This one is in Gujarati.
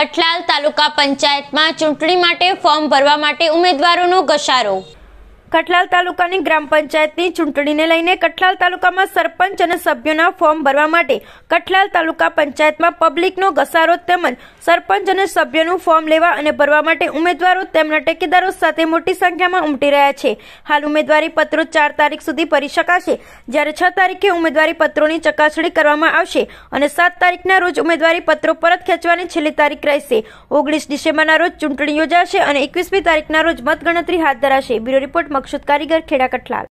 કટલાલ તાલુકા પંચાયતમાં ચૂંટણી માટે ફોર્મ ભરવા માટે ઉમેદવારોનો ઘસારો કઠલાલ તાલુકાની ગ્રામ પંચાયતની ચૂંટણીને લઈને કઠલાલ તાલુકામાં સરપંચ અને સભ્યોના ફોર્મ ભરવા માટે કઠલાલ તાલુકા પંચાયતમાં પબ્લિકનો ઘસારો તેમજ સરપંચ અને સભ્યોનું ફોર્મ લેવા અને ભરવા માટે ઉમેદવારો તેમના ટેકેદારો સાથે મોટી સંખ્યામાં ઉમટી રહ્યા છે હાલ ઉમેદવારી પત્રો ચાર તારીખ સુધી ભરી શકાશે જ્યારે છ તારીખે ઉમેદવારી પત્રોની ચકાસણી કરવામાં આવશે અને સાત તારીખના રોજ ઉમેદવારી પત્રો પરત ખેંચવાની છેલ્લી તારીખ રહેશે ઓગણીસ ડિસેમ્બરના રોજ ચૂંટણી યોજાશે અને એકવીસમી તારીખના રોજ મતગણતરી હાથ ધરાશે બ્યુરો રિપોર્ટ अक्षत कारीगर खेड़ा कटलाल